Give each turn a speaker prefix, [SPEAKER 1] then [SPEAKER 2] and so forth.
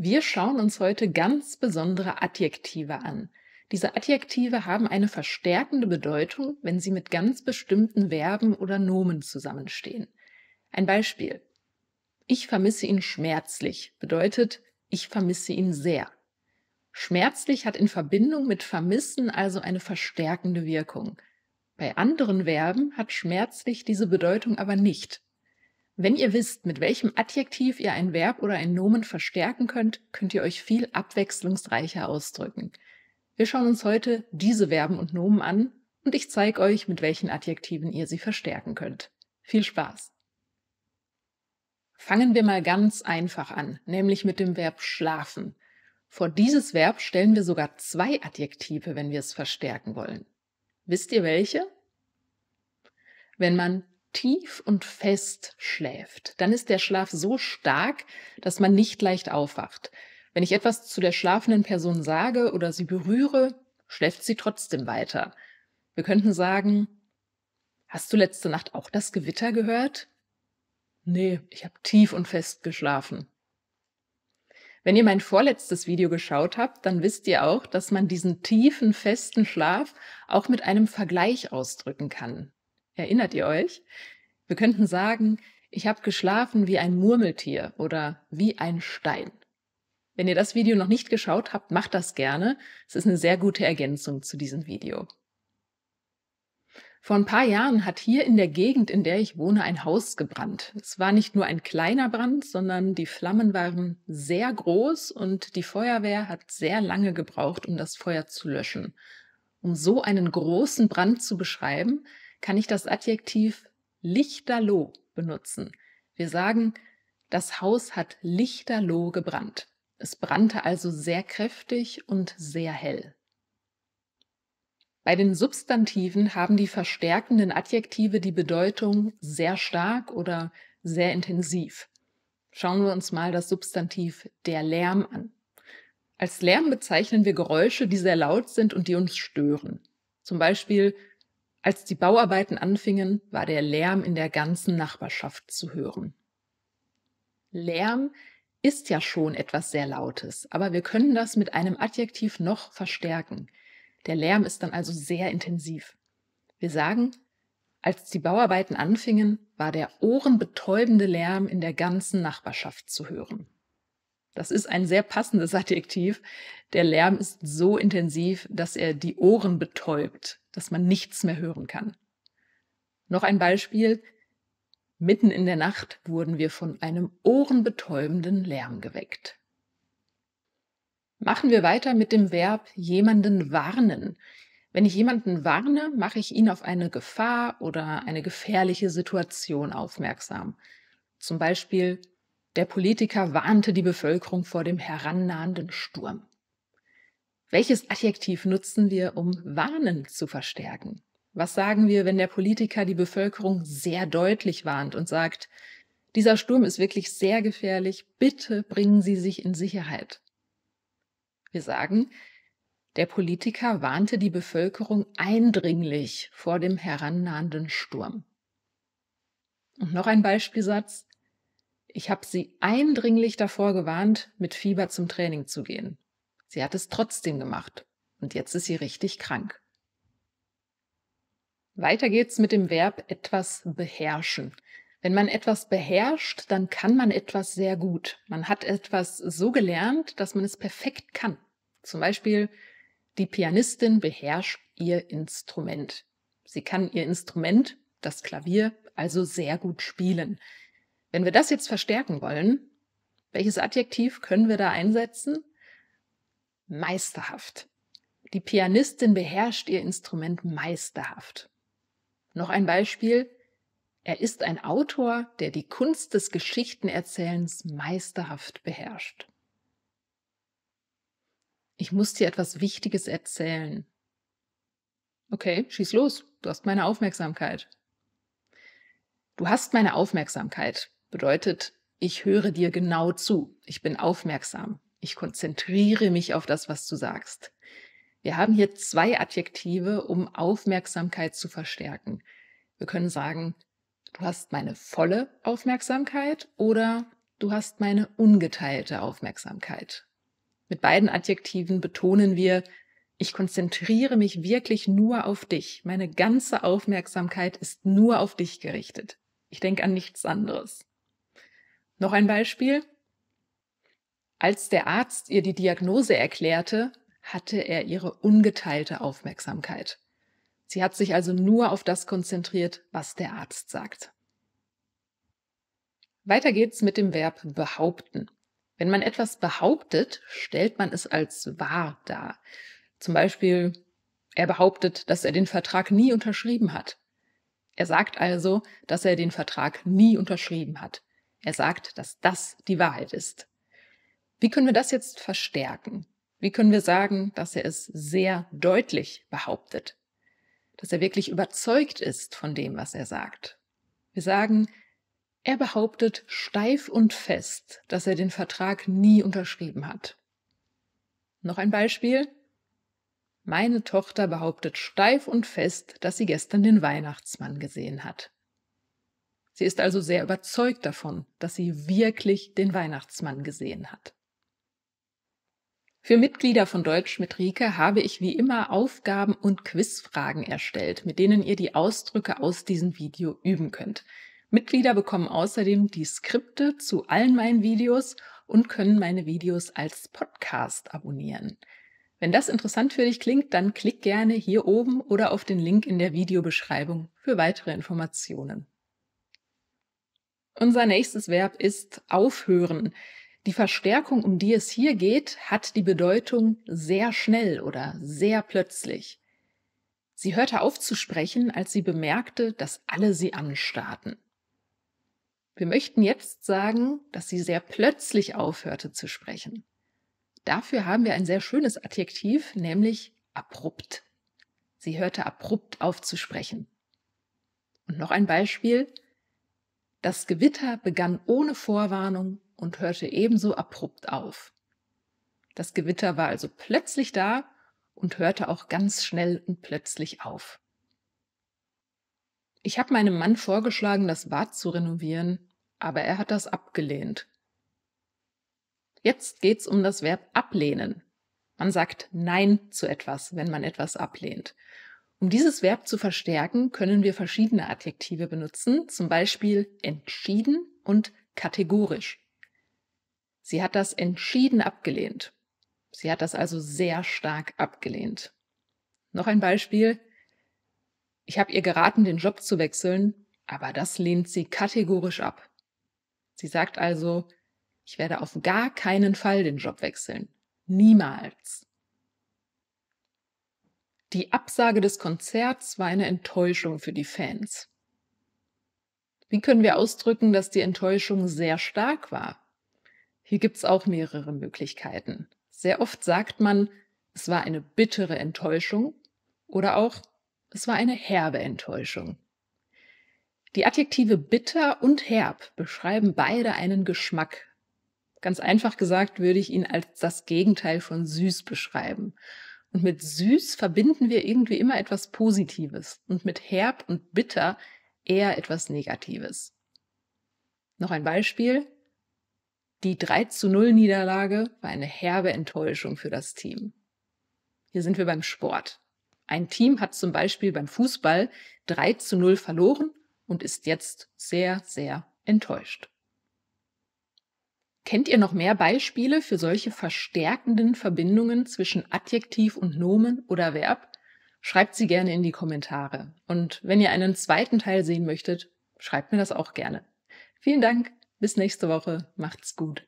[SPEAKER 1] Wir schauen uns heute ganz besondere Adjektive an. Diese Adjektive haben eine verstärkende Bedeutung, wenn sie mit ganz bestimmten Verben oder Nomen zusammenstehen. Ein Beispiel. Ich vermisse ihn schmerzlich bedeutet, ich vermisse ihn sehr. Schmerzlich hat in Verbindung mit vermissen also eine verstärkende Wirkung. Bei anderen Verben hat schmerzlich diese Bedeutung aber nicht. Wenn ihr wisst, mit welchem Adjektiv ihr ein Verb oder ein Nomen verstärken könnt, könnt ihr euch viel abwechslungsreicher ausdrücken. Wir schauen uns heute diese Verben und Nomen an und ich zeige euch, mit welchen Adjektiven ihr sie verstärken könnt. Viel Spaß! Fangen wir mal ganz einfach an, nämlich mit dem Verb schlafen. Vor dieses Verb stellen wir sogar zwei Adjektive, wenn wir es verstärken wollen. Wisst ihr welche? Wenn man tief und fest schläft, dann ist der Schlaf so stark, dass man nicht leicht aufwacht. Wenn ich etwas zu der schlafenden Person sage oder sie berühre, schläft sie trotzdem weiter. Wir könnten sagen, hast du letzte Nacht auch das Gewitter gehört? Nee, ich habe tief und fest geschlafen. Wenn ihr mein vorletztes Video geschaut habt, dann wisst ihr auch, dass man diesen tiefen, festen Schlaf auch mit einem Vergleich ausdrücken kann. Erinnert ihr euch? Wir könnten sagen, ich habe geschlafen wie ein Murmeltier oder wie ein Stein. Wenn ihr das Video noch nicht geschaut habt, macht das gerne. Es ist eine sehr gute Ergänzung zu diesem Video. Vor ein paar Jahren hat hier in der Gegend, in der ich wohne, ein Haus gebrannt. Es war nicht nur ein kleiner Brand, sondern die Flammen waren sehr groß und die Feuerwehr hat sehr lange gebraucht, um das Feuer zu löschen. Um so einen großen Brand zu beschreiben, kann ich das Adjektiv lichterloh benutzen. Wir sagen, das Haus hat lichterloh gebrannt. Es brannte also sehr kräftig und sehr hell. Bei den Substantiven haben die verstärkenden Adjektive die Bedeutung sehr stark oder sehr intensiv. Schauen wir uns mal das Substantiv der Lärm an. Als Lärm bezeichnen wir Geräusche, die sehr laut sind und die uns stören. Zum Beispiel als die Bauarbeiten anfingen, war der Lärm in der ganzen Nachbarschaft zu hören. Lärm ist ja schon etwas sehr Lautes, aber wir können das mit einem Adjektiv noch verstärken. Der Lärm ist dann also sehr intensiv. Wir sagen, als die Bauarbeiten anfingen, war der ohrenbetäubende Lärm in der ganzen Nachbarschaft zu hören. Das ist ein sehr passendes Adjektiv. Der Lärm ist so intensiv, dass er die Ohren betäubt dass man nichts mehr hören kann. Noch ein Beispiel. Mitten in der Nacht wurden wir von einem ohrenbetäubenden Lärm geweckt. Machen wir weiter mit dem Verb jemanden warnen. Wenn ich jemanden warne, mache ich ihn auf eine Gefahr oder eine gefährliche Situation aufmerksam. Zum Beispiel, der Politiker warnte die Bevölkerung vor dem herannahenden Sturm. Welches Adjektiv nutzen wir, um warnen zu verstärken? Was sagen wir, wenn der Politiker die Bevölkerung sehr deutlich warnt und sagt, dieser Sturm ist wirklich sehr gefährlich, bitte bringen Sie sich in Sicherheit? Wir sagen, der Politiker warnte die Bevölkerung eindringlich vor dem herannahenden Sturm. Und noch ein Beispielsatz. Ich habe sie eindringlich davor gewarnt, mit Fieber zum Training zu gehen. Sie hat es trotzdem gemacht und jetzt ist sie richtig krank. Weiter geht's mit dem Verb etwas beherrschen. Wenn man etwas beherrscht, dann kann man etwas sehr gut. Man hat etwas so gelernt, dass man es perfekt kann. Zum Beispiel, die Pianistin beherrscht ihr Instrument. Sie kann ihr Instrument, das Klavier, also sehr gut spielen. Wenn wir das jetzt verstärken wollen, welches Adjektiv können wir da einsetzen? meisterhaft. Die Pianistin beherrscht ihr Instrument meisterhaft. Noch ein Beispiel. Er ist ein Autor, der die Kunst des Geschichtenerzählens meisterhaft beherrscht. Ich muss dir etwas Wichtiges erzählen. Okay, schieß los. Du hast meine Aufmerksamkeit. Du hast meine Aufmerksamkeit bedeutet, ich höre dir genau zu. Ich bin aufmerksam. Ich konzentriere mich auf das, was du sagst. Wir haben hier zwei Adjektive, um Aufmerksamkeit zu verstärken. Wir können sagen, du hast meine volle Aufmerksamkeit oder du hast meine ungeteilte Aufmerksamkeit. Mit beiden Adjektiven betonen wir, ich konzentriere mich wirklich nur auf dich. Meine ganze Aufmerksamkeit ist nur auf dich gerichtet. Ich denke an nichts anderes. Noch ein Beispiel. Als der Arzt ihr die Diagnose erklärte, hatte er ihre ungeteilte Aufmerksamkeit. Sie hat sich also nur auf das konzentriert, was der Arzt sagt. Weiter geht's mit dem Verb behaupten. Wenn man etwas behauptet, stellt man es als wahr dar. Zum Beispiel, er behauptet, dass er den Vertrag nie unterschrieben hat. Er sagt also, dass er den Vertrag nie unterschrieben hat. Er sagt, dass das die Wahrheit ist. Wie können wir das jetzt verstärken? Wie können wir sagen, dass er es sehr deutlich behauptet? Dass er wirklich überzeugt ist von dem, was er sagt? Wir sagen, er behauptet steif und fest, dass er den Vertrag nie unterschrieben hat. Noch ein Beispiel. Meine Tochter behauptet steif und fest, dass sie gestern den Weihnachtsmann gesehen hat. Sie ist also sehr überzeugt davon, dass sie wirklich den Weihnachtsmann gesehen hat. Für Mitglieder von Deutsch mit Rike habe ich wie immer Aufgaben und Quizfragen erstellt, mit denen ihr die Ausdrücke aus diesem Video üben könnt. Mitglieder bekommen außerdem die Skripte zu allen meinen Videos und können meine Videos als Podcast abonnieren. Wenn das interessant für dich klingt, dann klick gerne hier oben oder auf den Link in der Videobeschreibung für weitere Informationen. Unser nächstes Verb ist aufhören. Die Verstärkung, um die es hier geht, hat die Bedeutung sehr schnell oder sehr plötzlich. Sie hörte auf zu sprechen, als sie bemerkte, dass alle sie anstarrten. Wir möchten jetzt sagen, dass sie sehr plötzlich aufhörte zu sprechen. Dafür haben wir ein sehr schönes Adjektiv, nämlich abrupt. Sie hörte abrupt auf zu sprechen. Und noch ein Beispiel. Das Gewitter begann ohne Vorwarnung und hörte ebenso abrupt auf. Das Gewitter war also plötzlich da und hörte auch ganz schnell und plötzlich auf. Ich habe meinem Mann vorgeschlagen, das Bad zu renovieren, aber er hat das abgelehnt. Jetzt geht's um das Verb ablehnen. Man sagt Nein zu etwas, wenn man etwas ablehnt. Um dieses Verb zu verstärken, können wir verschiedene Adjektive benutzen, zum Beispiel entschieden und kategorisch. Sie hat das entschieden abgelehnt. Sie hat das also sehr stark abgelehnt. Noch ein Beispiel. Ich habe ihr geraten, den Job zu wechseln, aber das lehnt sie kategorisch ab. Sie sagt also, ich werde auf gar keinen Fall den Job wechseln. Niemals. Die Absage des Konzerts war eine Enttäuschung für die Fans. Wie können wir ausdrücken, dass die Enttäuschung sehr stark war? Hier gibt es auch mehrere Möglichkeiten. Sehr oft sagt man, es war eine bittere Enttäuschung oder auch, es war eine herbe Enttäuschung. Die Adjektive bitter und herb beschreiben beide einen Geschmack. Ganz einfach gesagt würde ich ihn als das Gegenteil von süß beschreiben. Und mit süß verbinden wir irgendwie immer etwas Positives und mit herb und bitter eher etwas Negatives. Noch ein Beispiel. Die 3 zu 0 Niederlage war eine herbe Enttäuschung für das Team. Hier sind wir beim Sport. Ein Team hat zum Beispiel beim Fußball 3 zu 0 verloren und ist jetzt sehr, sehr enttäuscht. Kennt ihr noch mehr Beispiele für solche verstärkenden Verbindungen zwischen Adjektiv und Nomen oder Verb? Schreibt sie gerne in die Kommentare. Und wenn ihr einen zweiten Teil sehen möchtet, schreibt mir das auch gerne. Vielen Dank. Bis nächste Woche. Macht's gut.